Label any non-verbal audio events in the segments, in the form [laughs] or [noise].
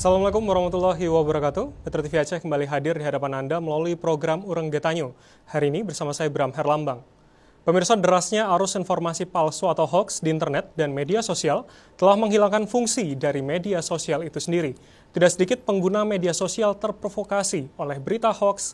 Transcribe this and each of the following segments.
Assalamualaikum warahmatullahi wabarakatuh. Metro TV Aceh kembali hadir di hadapan Anda melalui program Ureng Getanyu. Hari ini bersama saya Bram Herlambang. Pemirsa derasnya arus informasi palsu atau hoax di internet dan media sosial telah menghilangkan fungsi dari media sosial itu sendiri. Tidak sedikit pengguna media sosial terprovokasi oleh berita hoax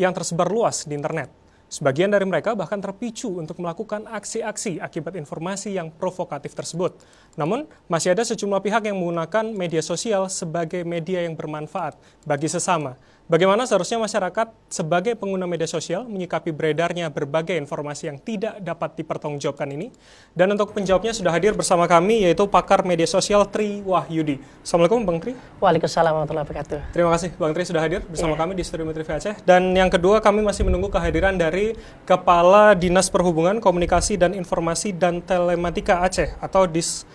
yang tersebar luas di internet. Sebagian dari mereka bahkan terpicu untuk melakukan aksi-aksi akibat informasi yang provokatif tersebut. Namun, masih ada sejumlah pihak yang menggunakan media sosial sebagai media yang bermanfaat bagi sesama Bagaimana seharusnya masyarakat sebagai pengguna media sosial menyikapi beredarnya berbagai informasi yang tidak dapat dipertanggungjawabkan ini? Dan untuk penjawabnya sudah hadir bersama kami yaitu pakar media sosial Tri Wahyudi. Assalamualaikum Bang Tri. Waalaikumsalam warahmatullahi wabarakatuh. Terima kasih Bang Tri sudah hadir bersama yeah. kami di Studio Metri Aceh. Dan yang kedua kami masih menunggu kehadiran dari Kepala Dinas Perhubungan Komunikasi dan Informasi dan Telematika Aceh atau Dis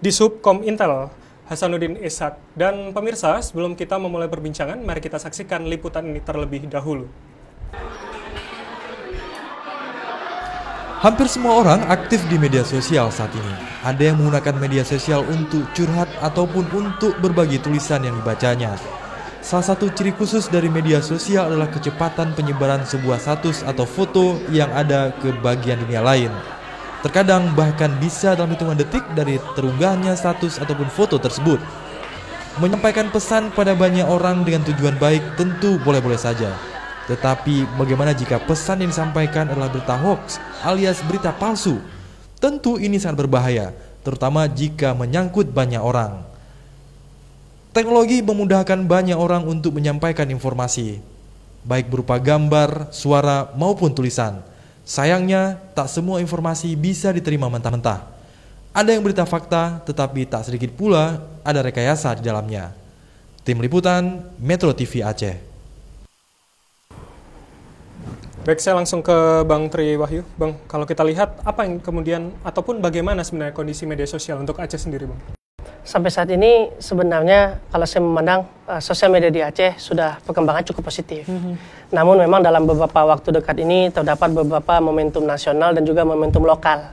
Intel. Intel. Hasanuddin Ishak. Dan pemirsa, sebelum kita memulai perbincangan, mari kita saksikan liputan ini terlebih dahulu. Hampir semua orang aktif di media sosial saat ini. Ada yang menggunakan media sosial untuk curhat ataupun untuk berbagi tulisan yang dibacanya. Salah satu ciri khusus dari media sosial adalah kecepatan penyebaran sebuah status atau foto yang ada ke bagian dunia lain. Terkadang bahkan bisa dalam hitungan detik dari terunggahnya status ataupun foto tersebut. Menyampaikan pesan pada banyak orang dengan tujuan baik tentu boleh-boleh saja. Tetapi bagaimana jika pesan yang disampaikan adalah berita hoax alias berita palsu? Tentu ini sangat berbahaya, terutama jika menyangkut banyak orang. Teknologi memudahkan banyak orang untuk menyampaikan informasi, baik berupa gambar, suara, maupun tulisan. Sayangnya, tak semua informasi bisa diterima mentah-mentah. Ada yang berita fakta, tetapi tak sedikit pula ada rekayasa di dalamnya. Tim Liputan, Metro TV Aceh. Baik, saya langsung ke Bang Tri Wahyu. Bang, kalau kita lihat apa yang kemudian, ataupun bagaimana sebenarnya kondisi media sosial untuk Aceh sendiri, Bang? sampai saat ini sebenarnya kalau saya memandang uh, sosial media di Aceh sudah perkembangan cukup positif. Mm -hmm. Namun memang dalam beberapa waktu dekat ini terdapat beberapa momentum nasional dan juga momentum lokal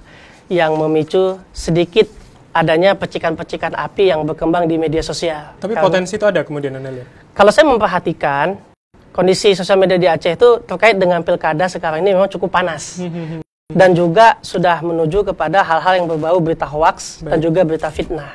yang memicu sedikit adanya pecikan-pecikan api yang berkembang di media sosial. Tapi kalau, potensi itu ada kemudian Anda lihat? Kalau saya memperhatikan kondisi sosial media di Aceh itu terkait dengan pilkada sekarang ini memang cukup panas. Mhm. dan juga sudah menuju kepada hal-hal yang berbau berita hoaks dan juga berita fitnah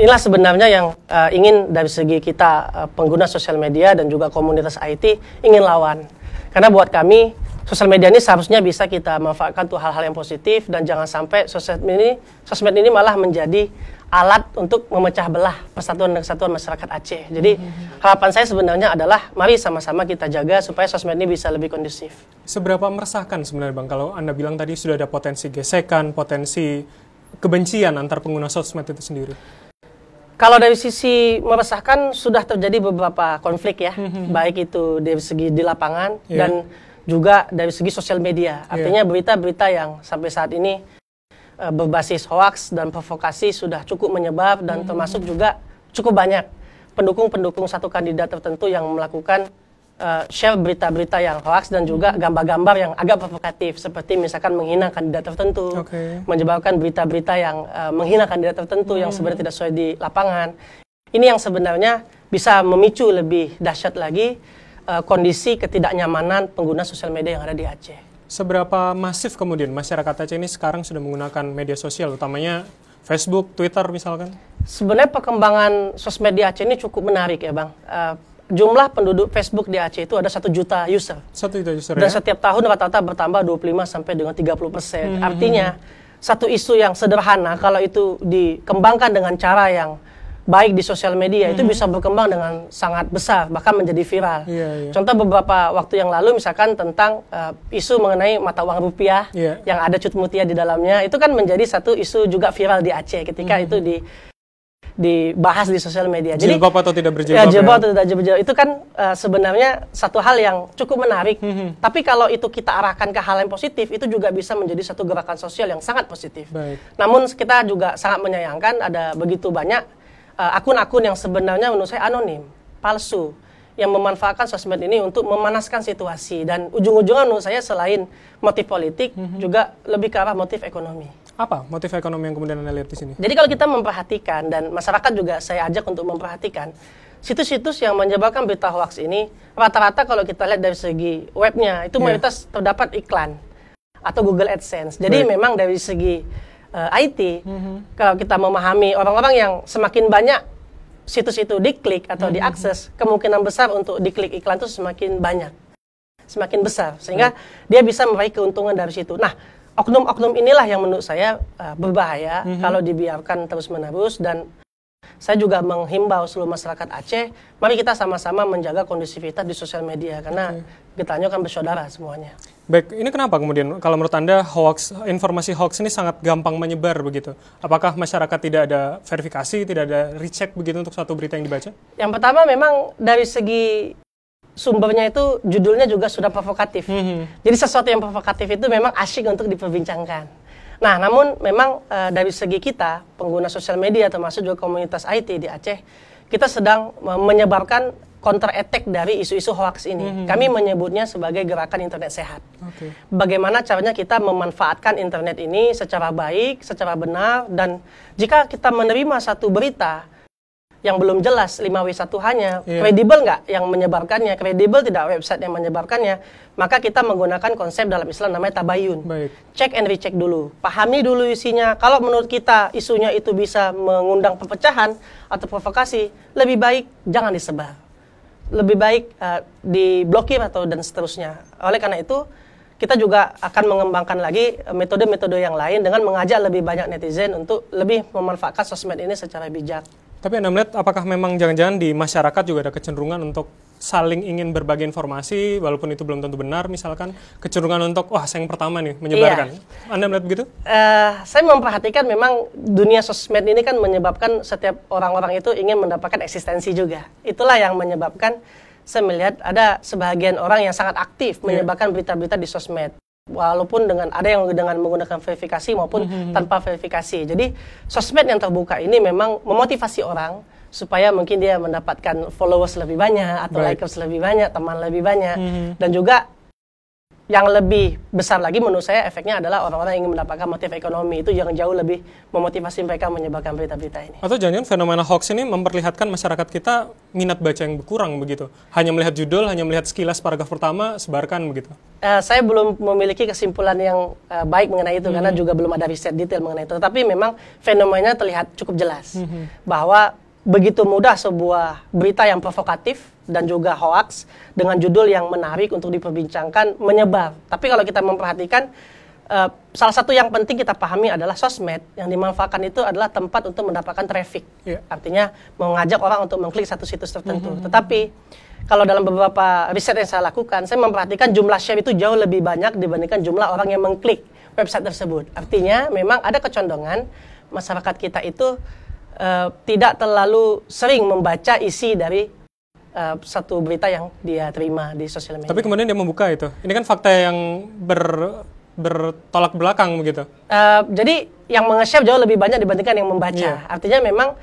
inilah sebenarnya yang uh, ingin dari segi kita uh, pengguna sosial media dan juga komunitas IT ingin lawan. Karena buat kami sosial media ini seharusnya bisa kita manfaatkan untuk hal-hal yang positif dan jangan sampai sosmed ini sosmed ini malah menjadi alat untuk memecah belah persatuan dan kesatuan masyarakat Aceh. Jadi hmm, hmm, hmm. harapan saya sebenarnya adalah mari sama-sama kita jaga supaya sosmed ini bisa lebih kondusif. Seberapa meresahkan sebenarnya Bang kalau Anda bilang tadi sudah ada potensi gesekan, potensi kebencian antar pengguna sosmed itu sendiri? Kalau dari sisi meresahkan sudah terjadi beberapa konflik ya, hmm, hmm, hmm. baik itu dari segi di lapangan yeah. dan juga dari segi sosial media. Iya. Artinya berita-berita yeah. yang sampai saat ini uh, berbasis hoax dan provokasi sudah cukup menyebab dan hmm termasuk juga cukup banyak pendukung-pendukung satu kandidat tertentu yang melakukan uh, share berita-berita yang hoax dan juga mm-hmm. gambar-gambar yang agak provokatif seperti misalkan menghina kandidat tertentu, okay. menyebarkan berita-berita yang uh, menghina kandidat tertentu hmm. yang mm-hmm. sebenarnya tidak sesuai di lapangan. Ini yang sebenarnya bisa memicu lebih dahsyat lagi uh, kondisi ketidaknyamanan pengguna sosial media yang ada di Aceh. Seberapa masif kemudian masyarakat Aceh ini sekarang sudah menggunakan media sosial, utamanya Facebook, Twitter misalkan? Sebenarnya perkembangan sosmed di Aceh ini cukup menarik ya Bang. Uh, jumlah penduduk Facebook di Aceh itu ada satu juta user. Satu juta user. Dan ya? setiap tahun rata-rata bertambah 25 sampai dengan 30 persen. Hmm. hmm Artinya hmm. satu isu yang sederhana kalau itu dikembangkan dengan cara yang baik di sosial media hmm. itu bisa berkembang dengan sangat besar bahkan menjadi viral. Yeah, yeah. Contoh beberapa waktu yang lalu misalkan tentang uh, isu mengenai mata uang rupiah yeah. yang ada cut mutia di dalamnya itu kan menjadi satu isu juga viral di Aceh ketika hmm. itu di dibahas di sosial media. Jadi jilbab atau tidak berjilbab? Ya, ya? jilbab atau tidak berjilbab itu kan uh, sebenarnya satu hal yang cukup menarik. Hmm, hmm. Tapi kalau itu kita arahkan ke hal yang positif, itu juga bisa menjadi satu gerakan sosial yang sangat positif. Baik. Namun kita juga sangat menyayangkan ada begitu banyak eh, akun-akun uh, yang sebenarnya menurut saya anonim, palsu yang memanfaatkan sosmed ini untuk memanaskan situasi dan ujung-ujungnya menurut saya selain motif politik hmm, -hmm. juga lebih ke arah motif ekonomi. Apa motif ekonomi yang kemudian Anda lihat di sini? Jadi kalau kita memperhatikan dan masyarakat juga saya ajak untuk memperhatikan situs-situs yang menyebabkan berita hoax ini rata-rata kalau kita lihat dari segi webnya itu yeah. mayoritas terdapat iklan atau Google AdSense. Jadi right. memang dari segi uh, eh, IT mm-hmm. kalau kita memahami orang-orang yang semakin banyak situs itu diklik atau mm-hmm. diakses, kemungkinan besar untuk diklik iklan itu semakin banyak semakin besar sehingga hmm. dia bisa meraih keuntungan dari situ. Nah, oknum-oknum inilah yang menurut saya uh, berbahaya mm -hmm. kalau dibiarkan terus-menerus dan saya juga menghimbau seluruh masyarakat Aceh, mari kita sama-sama menjaga kondusivitas di sosial media karena getahnya kan bersaudara semuanya. Baik, ini kenapa kemudian kalau menurut Anda hoax informasi hoax ini sangat gampang menyebar begitu? Apakah masyarakat tidak ada verifikasi, tidak ada recheck begitu untuk satu berita yang dibaca? Yang pertama memang dari segi sumbernya itu judulnya juga sudah provokatif. Mm -hmm. Jadi sesuatu yang provokatif itu memang asyik untuk diperbincangkan. Nah, namun memang e, dari segi kita pengguna sosial media termasuk juga komunitas IT di Aceh, kita sedang eh, menyebarkan counter attack dari isu-isu hoax ini. Mm -hmm. Kami hmm. menyebutnya sebagai gerakan internet sehat. Okay. Bagaimana caranya kita memanfaatkan internet ini secara baik, secara benar dan jika kita menerima satu berita yang belum jelas 5W1 hanya yeah. kredibel nggak yang menyebarkannya kredibel tidak website yang menyebarkannya maka kita menggunakan konsep dalam Islam namanya tabayun Baik. cek and recheck dulu pahami dulu isinya kalau menurut kita isunya itu bisa mengundang perpecahan atau provokasi lebih baik jangan disebar lebih baik uh, diblokir atau dan seterusnya oleh karena itu kita juga akan mengembangkan lagi eh, metode-metode yang lain dengan mengajak lebih banyak netizen untuk lebih memanfaatkan sosmed ini secara bijak. Tapi Anda melihat apakah memang jangan-jangan di masyarakat juga ada kecenderungan untuk saling ingin berbagi informasi walaupun itu belum tentu benar misalkan kecenderungan untuk wah saya yang pertama nih menyebarkan. Iya. Anda melihat begitu? Uh, saya memperhatikan memang dunia sosmed ini kan menyebabkan setiap orang-orang itu ingin mendapatkan eksistensi juga. Itulah yang menyebabkan saya melihat ada sebagian orang yang sangat aktif iya. menyebarkan berita-berita di sosmed walaupun dengan ada yang dengan menggunakan verifikasi maupun mm -hmm. tanpa verifikasi. Jadi sosmed yang terbuka ini memang memotivasi orang supaya mungkin dia mendapatkan followers lebih banyak atau right. likers lebih banyak, teman lebih banyak mm -hmm. dan juga yang lebih besar lagi menurut saya efeknya adalah orang-orang yang ingin mendapatkan motif ekonomi itu yang jauh lebih memotivasi mereka menyebarkan berita-berita ini. Atau jangan-jangan fenomena hoax ini memperlihatkan masyarakat kita minat baca yang berkurang begitu. Hanya melihat judul, hanya melihat sekilas paragraf pertama, sebarkan begitu. Uh, saya belum memiliki kesimpulan yang uh, baik mengenai itu mm -hmm. karena juga belum ada riset detail mengenai itu. Tapi memang fenomenanya terlihat cukup jelas mm -hmm. bahwa begitu mudah sebuah berita yang provokatif dan juga hoax dengan judul yang menarik untuk diperbincangkan menyebar. Tapi kalau kita memperhatikan eh, salah satu yang penting kita pahami adalah sosmed yang dimanfaatkan itu adalah tempat untuk mendapatkan traffic. Yeah. Artinya mengajak orang untuk mengklik satu situs tertentu. Mm -hmm. Tetapi kalau dalam beberapa riset yang saya lakukan, saya memperhatikan jumlah share itu jauh lebih banyak dibandingkan jumlah orang yang mengklik website tersebut. Artinya memang ada kecondongan masyarakat kita itu uh, tidak terlalu sering membaca isi dari uh, satu berita yang dia terima di sosial media. Tapi kemudian dia membuka itu. Ini kan fakta yang ber bertolak belakang begitu. Uh, jadi yang menge jauh lebih banyak dibandingkan yang membaca. Yeah. Artinya memang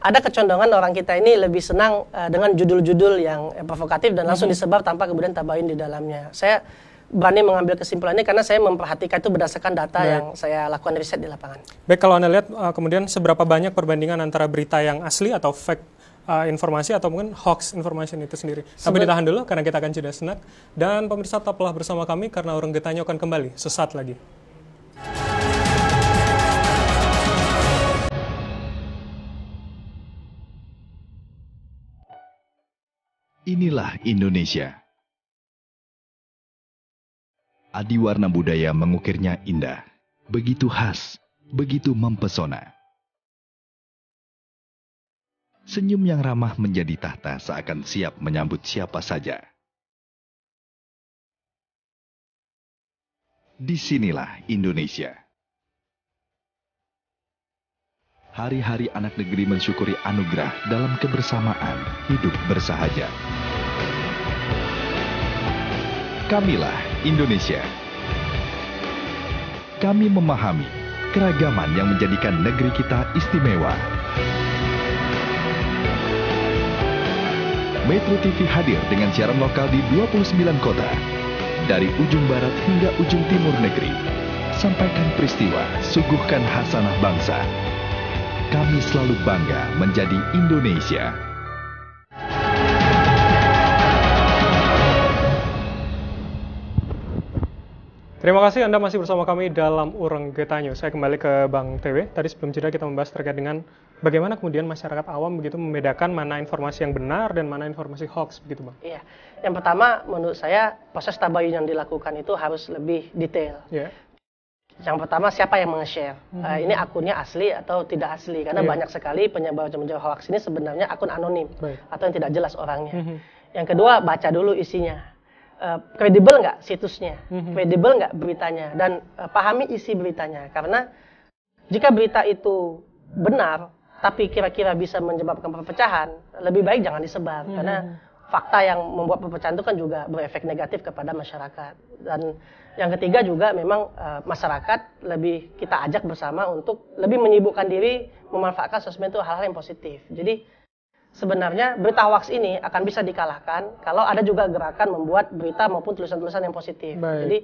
ada kecondongan orang kita ini lebih senang uh, dengan judul-judul yang provokatif dan langsung mm -hmm. disebar tanpa kemudian tabayun di dalamnya. Saya berani mengambil kesimpulannya karena saya memperhatikan itu berdasarkan data Baik. yang saya lakukan riset di lapangan. Baik, kalau Anda lihat uh, kemudian seberapa banyak perbandingan antara berita yang asli atau fake uh, informasi atau mungkin hoax informasi itu sendiri. Tapi ditahan dulu karena kita akan jeda senak dan pemirsa tetaplah bersama kami karena orang getanya akan kembali sesaat lagi. Inilah Indonesia Adi warna budaya mengukirnya indah, begitu khas, begitu mempesona. Senyum yang ramah menjadi tahta seakan siap menyambut siapa saja. Disinilah Indonesia. Hari-hari anak negeri mensyukuri anugerah dalam kebersamaan, hidup bersahaja. Kamilah Indonesia. Kami memahami keragaman yang menjadikan negeri kita istimewa. Metro TV hadir dengan siaran lokal di 29 kota, dari ujung barat hingga ujung timur negeri. Sampaikan peristiwa, suguhkan hasanah bangsa. Kami selalu bangga menjadi Indonesia. Terima kasih Anda masih bersama kami dalam Ureng Getanyo. Saya kembali ke Bang TW. Tadi sebelum jeda kita membahas terkait dengan bagaimana kemudian masyarakat awam begitu membedakan mana informasi yang benar dan mana informasi hoax begitu Bang. Iya. Yang pertama menurut saya proses tabayun yang dilakukan itu harus lebih detail. Iya. Yang pertama siapa yang meng-share? Hmm. Uh, ini akunnya asli atau tidak asli? Karena yeah. banyak sekali penyebar-penyebar hoax ini sebenarnya akun anonim Baik. atau yang tidak jelas orangnya. Hmm. Yang kedua baca dulu isinya Eh, kredibel uh, nggak situsnya, mhm. kredibel mm -hmm. nggak beritanya, dan uh, pahami isi beritanya. Karena jika berita itu benar, tapi kira-kira bisa menyebabkan perpecahan, lebih baik jangan disebar. Mm -hmm. Karena fakta yang membuat perpecahan itu kan juga berefek negatif kepada masyarakat. Dan yang ketiga juga memang uh, masyarakat lebih kita ajak bersama untuk lebih menyibukkan diri memanfaatkan sosmed itu hal-hal yang positif. Jadi sebenarnya berita hoax ini akan bisa dikalahkan kalau ada juga gerakan membuat berita maupun tulisan-tulisan yang positif. Baik. Jadi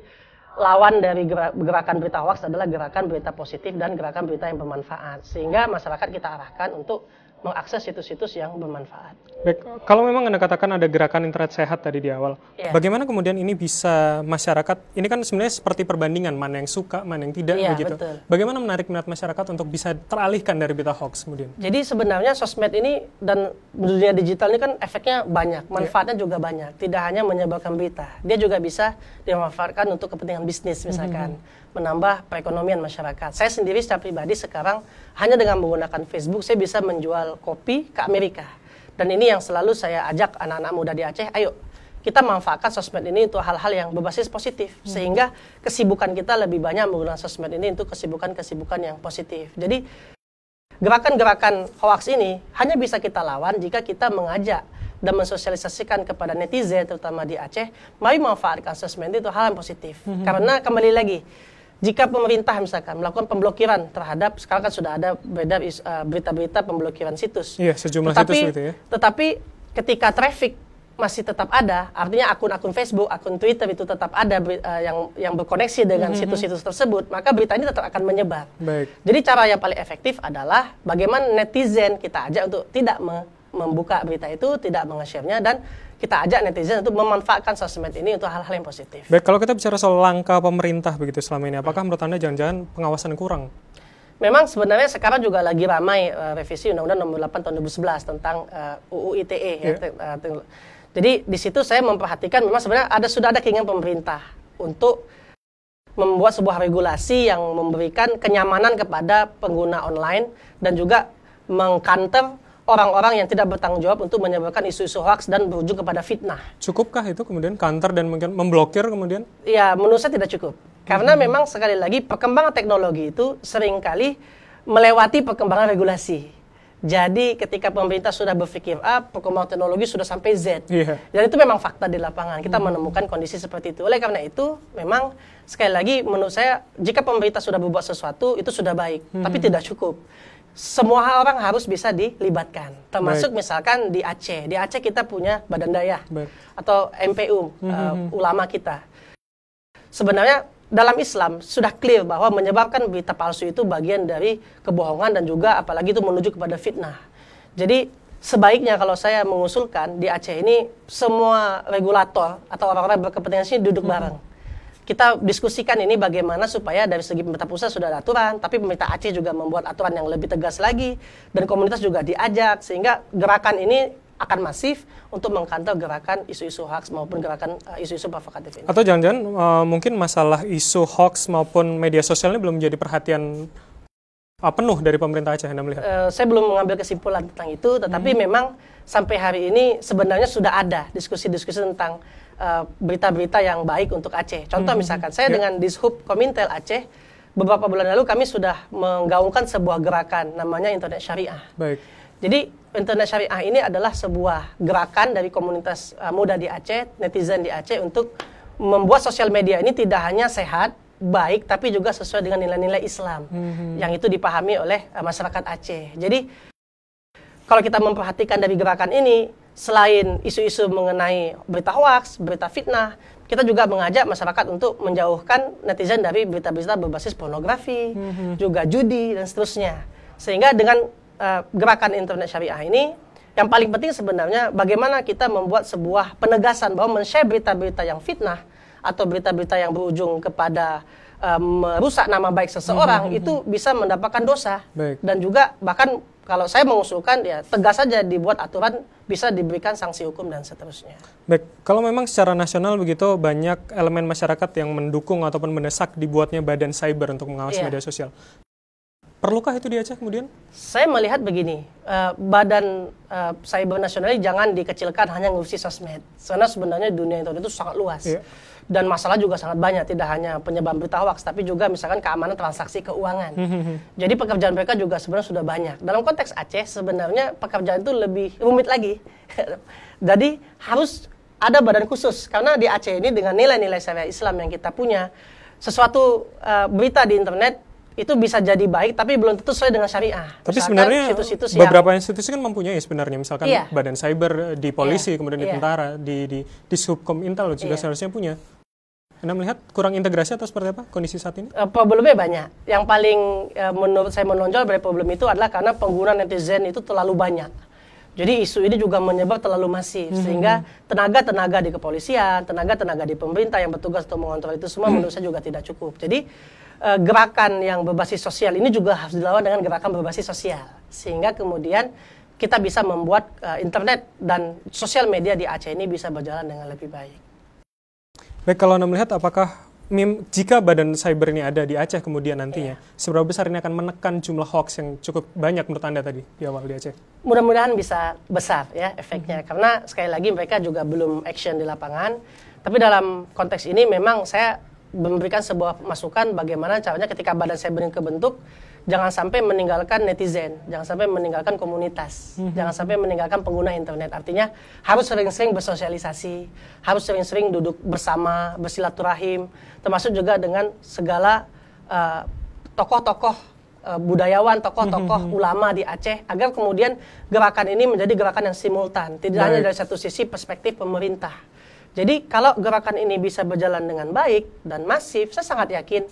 lawan dari gerakan berita hoax adalah gerakan berita positif dan gerakan berita yang bermanfaat. Sehingga masyarakat kita arahkan untuk mengakses situs-situs yang bermanfaat. Baik, kalau memang Anda katakan ada gerakan internet sehat tadi di awal, ya. bagaimana kemudian ini bisa masyarakat, ini kan sebenarnya seperti perbandingan, mana yang suka, mana yang tidak, ya, begitu. Betul. Bagaimana menarik minat masyarakat untuk bisa teralihkan dari berita hoax kemudian? Jadi sebenarnya sosmed ini dan dunia digital ini kan efeknya banyak, iya. manfaatnya ya. juga banyak. Tidak hanya menyebarkan berita, dia juga bisa dimanfaatkan untuk kepentingan bisnis misalkan, -hmm. menambah perekonomian masyarakat. Saya sendiri secara pribadi sekarang hanya dengan menggunakan Facebook saya bisa menjual kopi ke Amerika. Dan ini yang selalu saya ajak anak-anak muda di Aceh, ayo kita manfaatkan sosmed ini untuk hal-hal yang berbasis positif hmm. sehingga kesibukan kita lebih banyak menggunakan sosmed ini untuk kesibukan-kesibukan yang positif. Jadi gerakan-gerakan hoax ini hanya bisa kita lawan jika kita mengajak dan mensosialisasikan kepada netizen terutama di Aceh, mari manfaatkan sosmed itu hal yang positif. Hmm. Karena kembali lagi jika pemerintah misalkan melakukan pemblokiran terhadap sekarang kan sudah ada beredar eh, berita-berita pemblokiran situs. Iya, sejumlah tetapi, situs gitu ya. Tetapi ketika traffic masih tetap ada, artinya akun-akun Facebook, akun Twitter itu tetap ada uh, yang yang berkoneksi dengan mm-hmm. situs-situs mm -hmm. tersebut, maka berita ini tetap akan menyebar. Baik. Jadi cara yang paling efektif adalah bagaimana netizen kita ajak untuk tidak me membuka berita itu, tidak meng share nya dan kita ajak netizen untuk memanfaatkan sosmed ini untuk hal-hal yang positif. Baik, kalau kita bicara soal langkah pemerintah begitu selama ini, apakah menurut Anda jangan-jangan pengawasan kurang? Memang sebenarnya sekarang juga lagi ramai uh, revisi Undang-Undang Nomor 8 Tahun 2011 tentang uh, eh, UU ITE. Yeah. Ya, uh, jadi di situ saya memperhatikan memang sebenarnya ada sudah ada keinginan pemerintah untuk membuat sebuah regulasi yang memberikan kenyamanan kepada pengguna online dan juga mengkanter orang-orang yang tidak bertanggung jawab untuk menyebarkan isu-isu hoax dan berujung kepada fitnah. Cukupkah itu kemudian counter dan mungkin memblokir kemudian? Ya, menurut saya tidak cukup. Karena hmm. memang sekali lagi perkembangan teknologi itu seringkali melewati perkembangan regulasi. Jadi ketika pemerintah sudah berpikir A, ah, perkembangan teknologi sudah sampai Z. Yeah. Dan itu memang fakta di lapangan. Kita hmm. menemukan kondisi seperti itu. Oleh karena itu, memang sekali lagi menurut saya jika pemerintah sudah berbuat sesuatu itu sudah baik, hmm. tapi tidak cukup semua orang harus bisa dilibatkan, termasuk Baik. misalkan di Aceh. Di Aceh kita punya Badan daya Baik. atau MPU mm -hmm. uh, ulama kita. Sebenarnya dalam Islam sudah clear bahwa menyebabkan berita palsu itu bagian dari kebohongan dan juga apalagi itu menuju kepada fitnah. Jadi sebaiknya kalau saya mengusulkan di Aceh ini semua regulator atau orang-orang berkepentingan sini duduk mm -hmm. bareng kita diskusikan ini bagaimana supaya dari segi pemerintah pusat sudah ada aturan, tapi pemerintah Aceh juga membuat aturan yang lebih tegas lagi dan komunitas juga diajak sehingga gerakan ini akan masif untuk mengkantor gerakan isu-isu hoax maupun gerakan eh, isu-isu uh, provokatif ini. Atau jangan-jangan uh, mungkin masalah isu hoax maupun media sosial ini belum menjadi perhatian uh, penuh dari pemerintah Aceh Anda melihat? Uh, saya belum mengambil kesimpulan tentang itu, tetapi hmm. memang sampai hari ini sebenarnya sudah ada diskusi-diskusi tentang Eh, berita-berita uh, yang baik untuk Aceh. Contoh hmm. misalkan saya yeah. dengan Dishub Komintel Aceh beberapa bulan lalu kami sudah menggaungkan sebuah gerakan namanya Internet Syariah. Baik. Jadi Internet Syariah ini adalah sebuah gerakan dari komunitas uh, muda di Aceh, netizen di Aceh untuk membuat sosial media ini tidak hanya sehat, baik, tapi juga sesuai dengan nilai-nilai Islam mm-hmm. yang itu dipahami oleh uh, masyarakat Aceh. Jadi kalau kita memperhatikan dari gerakan ini, selain isu-isu mengenai berita hoax, berita fitnah, kita juga mengajak masyarakat untuk menjauhkan netizen dari berita-berita berbasis pornografi, mm-hmm. juga judi dan seterusnya. Sehingga dengan uh, gerakan internet syariah ini, yang paling penting sebenarnya bagaimana kita membuat sebuah penegasan bahwa men-share berita-berita yang fitnah atau berita-berita yang berujung kepada uh, merusak nama baik seseorang mm-hmm. itu mhm. bisa mendapatkan dosa baik. dan juga bahkan kalau saya mengusulkan ya tegas saja dibuat aturan bisa diberikan sanksi hukum dan seterusnya. Baik, kalau memang secara nasional begitu banyak elemen masyarakat yang mendukung ataupun mendesak dibuatnya badan cyber untuk mengawasi yeah. media sosial. Perlukah itu Aceh kemudian? Saya melihat begini, uh, badan uh, cyber nasional jangan dikecilkan hanya ngurusi sosmed. Karena sebenarnya dunia internet itu sangat luas. Yeah dan masalah juga sangat banyak tidak hanya penyebab berita hoax tapi juga misalkan keamanan transaksi keuangan. Hmm, hmm, hmm. Jadi pekerjaan mereka juga sebenarnya sudah banyak. Dalam konteks Aceh sebenarnya pekerjaan itu lebih rumit lagi. [laughs] Jadi harus ada badan khusus karena di Aceh ini dengan nilai-nilai syariah Islam yang kita punya sesuatu uh, berita di internet itu bisa jadi baik tapi belum tentu sesuai dengan syariah. Tapi misalkan sebenarnya situs-situs beberapa institusi kan mempunyai sebenarnya misalkan iya. badan cyber di iya. polisi iya. kemudian di iya. tentara di di di subkom intel juga iya. seharusnya punya. Anda melihat kurang integrasi atau seperti apa kondisi saat ini? Eh, problemnya banyak. Yang paling eh, menurut saya menonjol dari problem itu adalah karena pengguna netizen itu terlalu banyak. Jadi isu ini juga menyebab terlalu masif -hmm. sehingga hmm, hmm. tenaga-tenaga di kepolisian, tenaga-tenaga di pemerintah yang bertugas untuk mengontrol itu semua hmm. menurut saya juga tidak cukup. Jadi eh, gerakan yang berbasis sosial ini juga harus dilawan dengan gerakan berbasis sosial sehingga kemudian kita bisa membuat internet dan sosial media di Aceh ini bisa berjalan dengan lebih baik. Baik, kalau Anda melihat apakah mim, jika badan cyber ini ada di Aceh kemudian nantinya, yeah. seberapa besar ini akan menekan jumlah hoax yang cukup banyak menurut Anda tadi di awal di Aceh? Mudah-mudahan bisa besar ya efeknya, hmm. karena sekali lagi mereka juga belum action di lapangan. Tapi dalam konteks ini memang saya memberikan sebuah masukan bagaimana caranya ketika badan cyber ini kebentuk, jangan sampai meninggalkan netizen, jangan sampai meninggalkan komunitas, mm -hmm. jangan sampai meninggalkan pengguna internet. Artinya harus sering-sering bersosialisasi, harus sering-sering duduk bersama, bersilaturahim, termasuk juga dengan segala eh, tokoh-tokoh eh, budayawan, tokoh-tokoh mm -hmm. ulama di Aceh, agar kemudian gerakan ini menjadi gerakan yang simultan, tidak baik. hanya dari satu sisi perspektif pemerintah. Jadi kalau gerakan ini bisa berjalan dengan baik dan masif, saya sangat yakin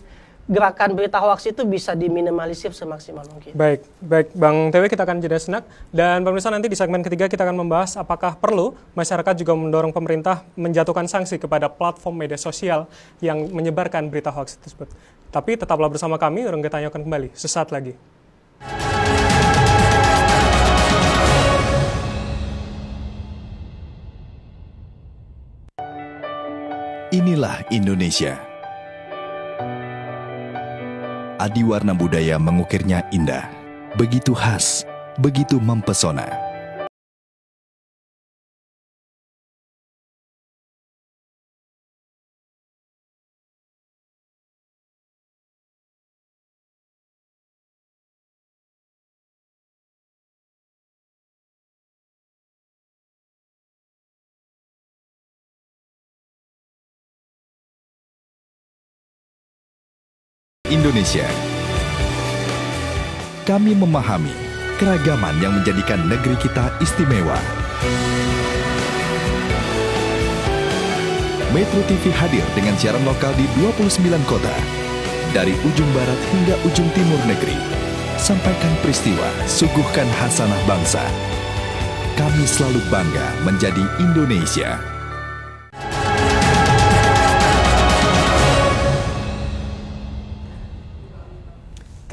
gerakan berita hoax itu bisa diminimalisir semaksimal mungkin. Baik, baik Bang TW kita akan jeda senak dan pemirsa nanti di segmen ketiga kita akan membahas apakah perlu masyarakat juga mendorong pemerintah menjatuhkan sanksi kepada platform media sosial yang menyebarkan berita hoax tersebut. Tapi tetaplah bersama kami, orang kita akan kembali sesaat lagi. Inilah Indonesia. Adi warna Budaya mengukirnya indah, begitu khas, begitu mempesona. Indonesia. Kami memahami keragaman yang menjadikan negeri kita istimewa. Metro TV hadir dengan siaran lokal di 29 kota. Dari ujung barat hingga ujung timur negeri. Sampaikan peristiwa, suguhkan hasanah bangsa. Kami selalu bangga menjadi Indonesia.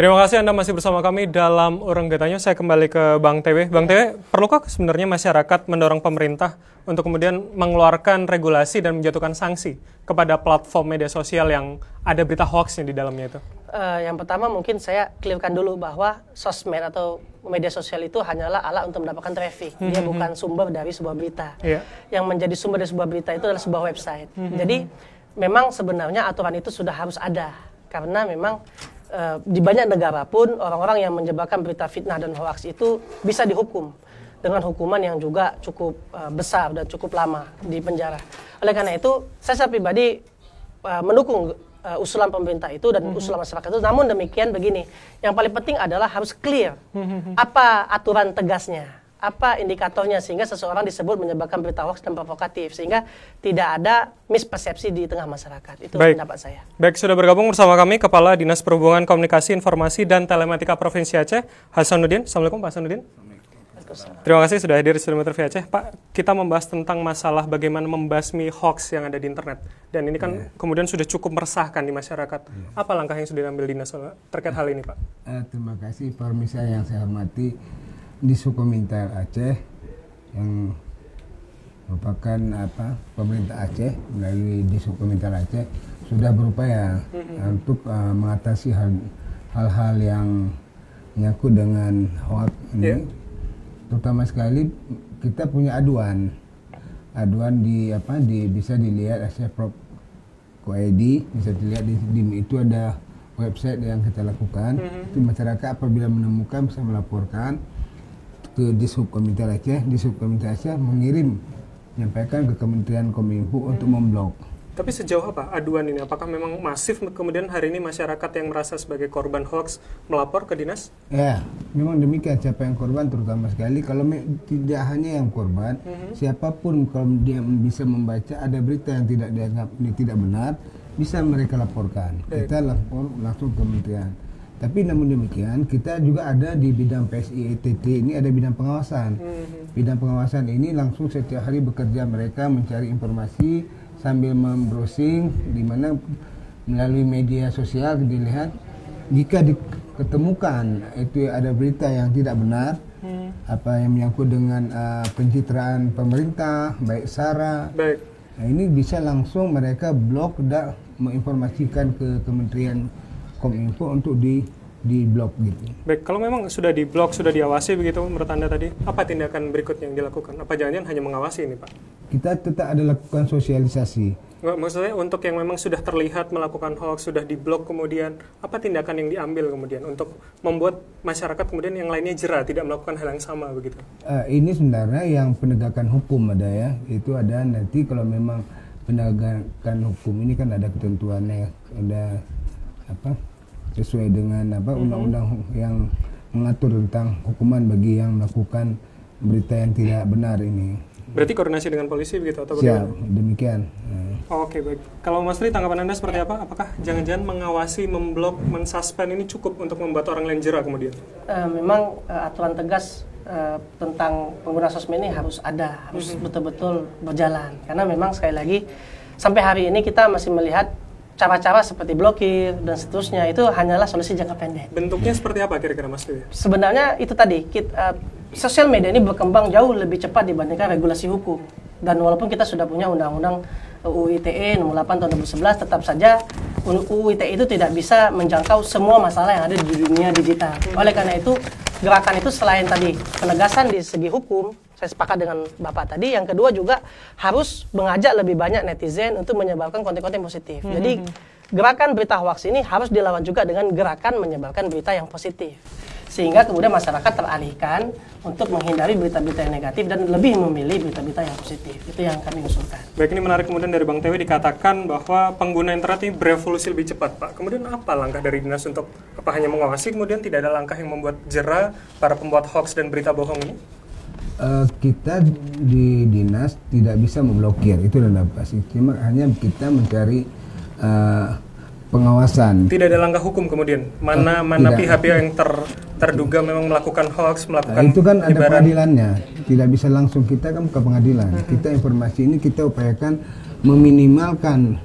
Terima kasih Anda masih bersama kami dalam Orang Getanya. Saya kembali ke Bang TW. Bang TW, perlukah sebenarnya masyarakat mendorong pemerintah untuk kemudian mengeluarkan regulasi dan menjatuhkan sanksi kepada platform media sosial yang ada berita hoaxnya di dalamnya itu? Uh, yang pertama mungkin saya clearkan dulu bahwa sosmed atau media sosial itu hanyalah alat untuk mendapatkan traffic. Mm -hmm. bukan sumber dari sebuah berita. Yeah. Yang menjadi sumber dari sebuah berita itu adalah sebuah website. Mm -hmm. Jadi memang sebenarnya aturan itu sudah harus ada karena memang Eh, di banyak negara pun orang-orang yang menyebarkan berita fitnah dan hoaks itu bisa dihukum dengan hukuman yang juga cukup eh, besar dan cukup lama di penjara. Oleh karena itu, saya secara pribadi eh, mendukung usulan pemerintah itu dan mhm. usulan masyarakat itu. Namun demikian begini, yang paling penting adalah harus clear mhm. apa aturan tegasnya apa indikatornya sehingga seseorang disebut menyebabkan berita hoax dan provokatif sehingga tidak ada mispersepsi di tengah masyarakat. Itu Baik. pendapat saya. Baik, sudah bergabung bersama kami Kepala Dinas Perhubungan Komunikasi Informasi dan Telematika Provinsi Aceh, Hasanuddin. Assalamualaikum Pak Hasanuddin. Terima kasih sudah hadir di Studio Metro Aceh. Pak, kita membahas tentang masalah bagaimana membasmi hoax yang ada di internet. Dan ini kan yeah. kemudian sudah cukup meresahkan di masyarakat. Yeah. Apa langkah yang sudah diambil dinas terkait hal ini, Pak? Uh, terima kasih, permisi yang saya hormati di suku Mintar Aceh yang merupakan apa pemerintah Aceh melalui di suku Mintar Aceh sudah berupaya mm-hmm. untuk uh, mengatasi hal-hal yang menyangkut dengan hoax ini yeah. terutama sekali kita punya aduan aduan di apa di bisa dilihat Aceh Prop ID bisa dilihat di, di itu ada website yang kita lakukan mm -hmm. itu masyarakat apabila menemukan bisa melaporkan ke di subkomite Aceh, di subkomite Aceh mengirim menyampaikan ke Kementerian Kominfo hmm. untuk memblok. Tapi sejauh apa aduan ini? Apakah memang masif kemudian hari ini masyarakat yang merasa sebagai korban hoax melapor ke dinas? Ya, memang demikian. Siapa yang korban terutama sekali kalau tidak hanya yang korban, mm-hmm. siapapun kalau dia bisa membaca ada berita yang tidak dianggap ini tidak benar, bisa mereka laporkan. Baik. Kita lapor langsung ke kementerian tapi namun demikian kita juga ada di bidang PSI ini ada bidang pengawasan. Hmm. Bidang pengawasan ini langsung setiap hari bekerja mereka mencari informasi sambil membrowsing di mana melalui media sosial dilihat jika diketemukan itu ada berita yang tidak benar hmm. apa yang menyangkut dengan uh, pencitraan pemerintah baik SARA baik nah, ini bisa langsung mereka blok dan menginformasikan ke kementerian kominfo untuk di di blok gitu. Baik, kalau memang sudah di blok, sudah diawasi begitu menurut Anda tadi, apa tindakan berikutnya yang dilakukan? Apa jangan-jangan hanya mengawasi ini Pak? Kita tetap ada lakukan sosialisasi. Nggak, maksudnya untuk yang memang sudah terlihat melakukan hoax, sudah di blok kemudian, apa tindakan yang diambil kemudian untuk membuat masyarakat kemudian yang lainnya jera, tidak melakukan hal yang sama begitu? Uh, ini sebenarnya yang penegakan hukum ada ya, itu ada nanti kalau memang penegakan hukum ini kan ada ketentuannya, ada apa sesuai dengan apa mm-hmm. undang-undang mm-hmm. yang mengatur tentang hukuman bagi yang melakukan berita yang tidak benar ini. Berarti koordinasi dengan polisi begitu atau bagaimana? Siap, demikian. Oh, oke, okay, baik. Kalau Mas Tri, tanggapan Anda seperti apa? Apakah jangan-jangan mengawasi, memblok, mensuspend ini cukup untuk membuat orang lain jerah kemudian? Uh, memang uh, aturan tegas uh, tentang pengguna sosmed ini harus ada, harus mm-hmm. betul-betul berjalan. Karena memang sekali lagi, sampai hari ini kita masih melihat cara-cara seperti blokir dan seterusnya itu hanyalah solusi jangka pendek. Bentuknya seperti apa kira-kira Mas Dewi? Sebenarnya itu tadi kita uh, eh, sosial media ini berkembang jauh lebih cepat dibandingkan regulasi hukum. Dan walaupun kita sudah punya undang-undang UU eh, ITE nomor 8 tahun 2011 tetap saja UU ITE itu tidak bisa menjangkau semua masalah yang ada di dunia digital. Oleh karena itu, gerakan itu selain tadi penegasan di segi hukum, saya sepakat dengan Bapak tadi. Yang kedua juga harus mengajak lebih banyak netizen untuk menyebabkan konten-konten positif. Hmm. Jadi hmm, hmm. gerakan berita hoax ini harus dilawan juga dengan gerakan menyebabkan berita yang positif. Sehingga kemudian masyarakat teralihkan untuk menghindari berita-berita yang negatif dan lebih memilih berita-berita yang positif. Itu yang kami usulkan. Baik, ini menarik kemudian dari Bang Tewi dikatakan bahwa pengguna internet ini berevolusi lebih cepat, Pak. Kemudian apa langkah dari dinas untuk apa hanya mengawasi, kemudian tidak ada langkah yang membuat jera para pembuat hoax dan berita bohong ini? uh, kita di dinas tidak bisa memblokir itu dana pasti cuma hanya kita mencari uh, pengawasan tidak ada langkah hukum kemudian mana uh, mana pihak-pihak yang ter, terduga memang melakukan hoax melakukan nah, itu kan ada ada pengadilannya tidak bisa langsung kita kan ke pengadilan uh -huh. kita informasi ini kita upayakan meminimalkan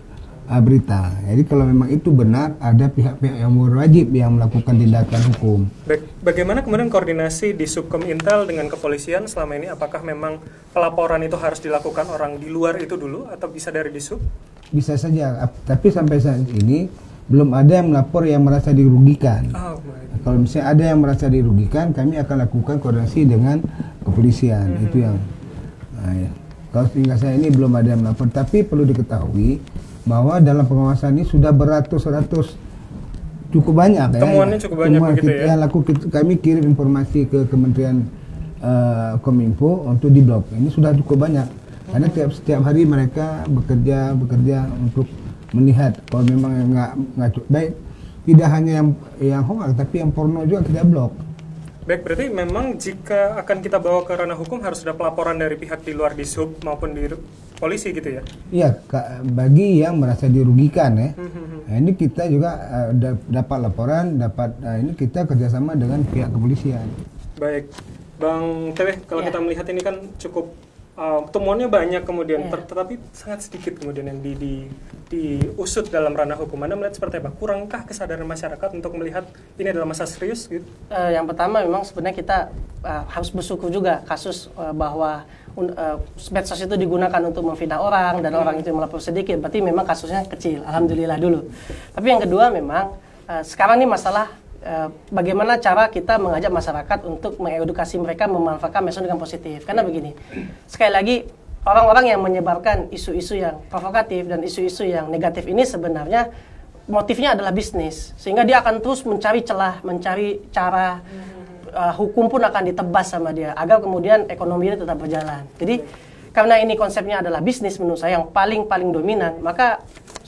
uh, berita. Jadi kalau memang itu benar, ada pihak-pihak yang berwajib yang melakukan tindakan hukum. Bagaimana kemudian koordinasi di Subkom Intel dengan kepolisian selama ini? Apakah memang pelaporan itu harus dilakukan orang di luar itu dulu atau bisa dari di Sub? Bisa saja, tapi sampai saat ini belum ada yang melapor yang merasa dirugikan. Oh, kalau misalnya ada yang merasa dirugikan, kami akan lakukan koordinasi dengan kepolisian. -hmm. Itu yang. Nah, ya. Kalau sehingga saya ini belum ada yang melapor, tapi perlu diketahui bahwa dalam pengawasan ini sudah beratus-ratus cukup banyak ya. Temuannya cukup banyak Temuan begitu kita, ya. Laku kita, kami kirim informasi ke Kementerian uh, Kominfo untuk di blog. Ini sudah cukup banyak. Karena tiap setiap hari mereka bekerja bekerja untuk melihat kalau memang nggak nggak baik tidak hanya yang yang hoax tapi yang porno juga kita blok. Baik, berarti memang jika akan kita bawa ke ranah hukum harus ada pelaporan dari pihak di luar di sub maupun di polisi gitu ya? Iya, bagi yang merasa dirugikan ya. Hmm, hmm, hmm. Nah, ini kita juga uh, dapat laporan, dapat uh, ini kita kerjasama dengan pihak kepolisian. Baik, Bang Tewe kalau ya. kita melihat ini kan cukup uh, temuannya banyak kemudian, yeah. Iya. tetapi sangat sedikit kemudian yang di, di diusut dalam ranah hukum. Anda melihat seperti apa? Kurangkah kesadaran masyarakat untuk melihat ini adalah masa serius? Gitu? Uh, yang pertama memang sebenarnya kita uh, harus bersyukur juga kasus uh, bahwa uh, medsos itu digunakan untuk memfitnah orang dan hmm. orang itu melapor sedikit. Berarti memang kasusnya kecil. Alhamdulillah dulu. Tapi yang kedua memang uh, sekarang ini masalah Eh, bagaimana cara kita mengajak masyarakat untuk mengedukasi mereka memanfaatkan medsos dengan positif. Karena begini, sekali lagi orang-orang yang menyebarkan isu-isu yang provokatif dan isu-isu yang negatif ini sebenarnya motifnya adalah bisnis, sehingga dia akan terus mencari celah, mencari cara. Uh, hukum pun akan ditebas sama dia agar kemudian ekonominya tetap berjalan. Jadi karena ini konsepnya adalah bisnis menurut saya yang paling paling dominan, maka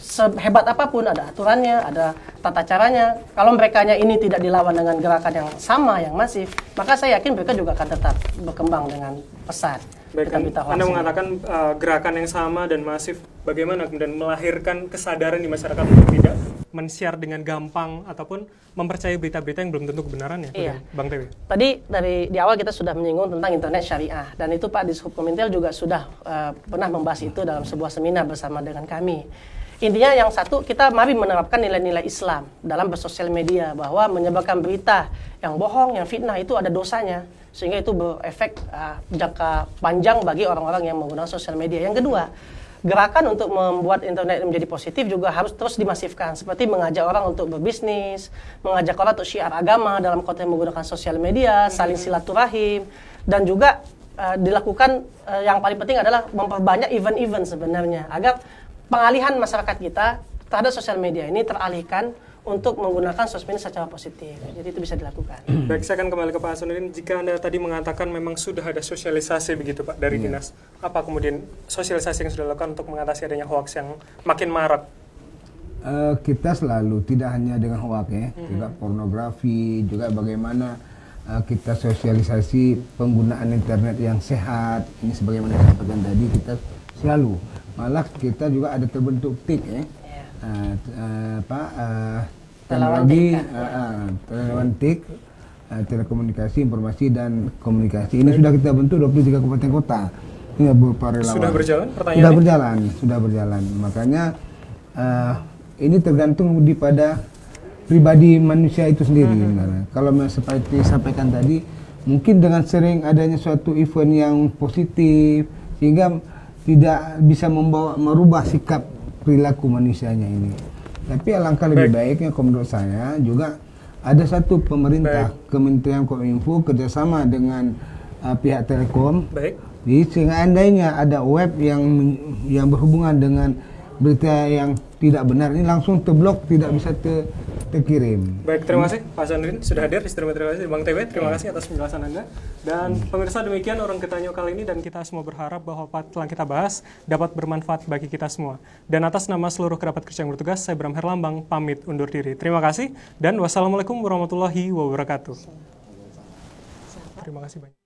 sehebat apapun ada aturannya, ada tata caranya. Kalau mereka ini tidak dilawan dengan gerakan yang sama, yang masif, maka saya yakin mereka juga akan tetap berkembang dengan pesat. Baik, Anda mengatakan uh, gerakan yang sama dan masif, bagaimana kemudian melahirkan kesadaran di masyarakat untuk tidak men-share dengan gampang ataupun mempercayai berita-berita yang belum tentu kebenarannya, iya. Bang Dewi. Tadi dari di awal kita sudah menyinggung tentang internet syariah dan itu Pak Dishub Komintel juga sudah uh, pernah membahas itu dalam sebuah seminar bersama dengan kami intinya yang satu kita mari menerapkan nilai-nilai Islam dalam bersosial media bahwa menyebarkan berita yang bohong, yang fitnah itu ada dosanya sehingga itu berefek uh, jangka panjang bagi orang-orang yang menggunakan sosial media. Yang kedua, gerakan untuk membuat internet menjadi positif juga harus terus dimasifkan seperti mengajak orang untuk berbisnis, mengajak orang untuk syiar agama dalam konten menggunakan sosial media, saling silaturahim dan juga ah, dilakukan ah, yang paling penting adalah memperbanyak event-event sebenarnya agar pengalihan masyarakat kita terhadap sosial media ini teralihkan untuk menggunakan sosmed secara positif. Jadi itu bisa dilakukan. [clears throat] Baik, saya akan kembali ke Pak Hasanuddin. Jika Anda tadi mengatakan memang sudah ada sosialisasi begitu Pak dari hmm. dinas, apa kemudian sosialisasi yang sudah dilakukan untuk mengatasi adanya hoax yang makin marak? Uh, kita selalu tidak hanya dengan hoax ya, hmm. juga pornografi, juga bagaimana uh, kita sosialisasi penggunaan internet yang sehat. Ini sebagaimana saya sampaikan tadi kita selalu malah kita juga ada terbentuk tik ya. Yeah. Iya. Uh, eh, uh, apa eh, teknologi terawan eh, tik telekomunikasi informasi dan komunikasi ini sudah kita bentuk 23 kabupaten kota ini berupa relawan sudah berjalan pertanyaan sudah berjalan sudah berjalan makanya ini tergantung di pada pribadi manusia itu sendiri mm -hmm. kalau seperti sampaikan tadi mungkin dengan sering adanya suatu event yang positif sehingga tidak bisa membawa merubah sikap perilaku manusianya ini. Tapi alangkah lebih Baik. baiknya kalau menurut saya juga ada satu pemerintah Baik. Kementerian Kominfo kerjasama dengan uh, pihak Telkom. Baik. Jadi seandainya ada web yang yang berhubungan dengan berita yang tidak benar ini langsung terblok tidak bisa ter, dikirim. Baik, terima kasih Pak Sandrin sudah hadir di Terima kasih Bang TW, terima kasih atas penjelasan Anda. Dan pemirsa demikian orang kita nyok kali ini dan kita semua berharap bahwa apa telah kita bahas dapat bermanfaat bagi kita semua. Dan atas nama seluruh kerabat kerja yang bertugas, saya Bram Herlambang pamit undur diri. Terima kasih dan wassalamualaikum warahmatullahi wabarakatuh. Terima kasih banyak.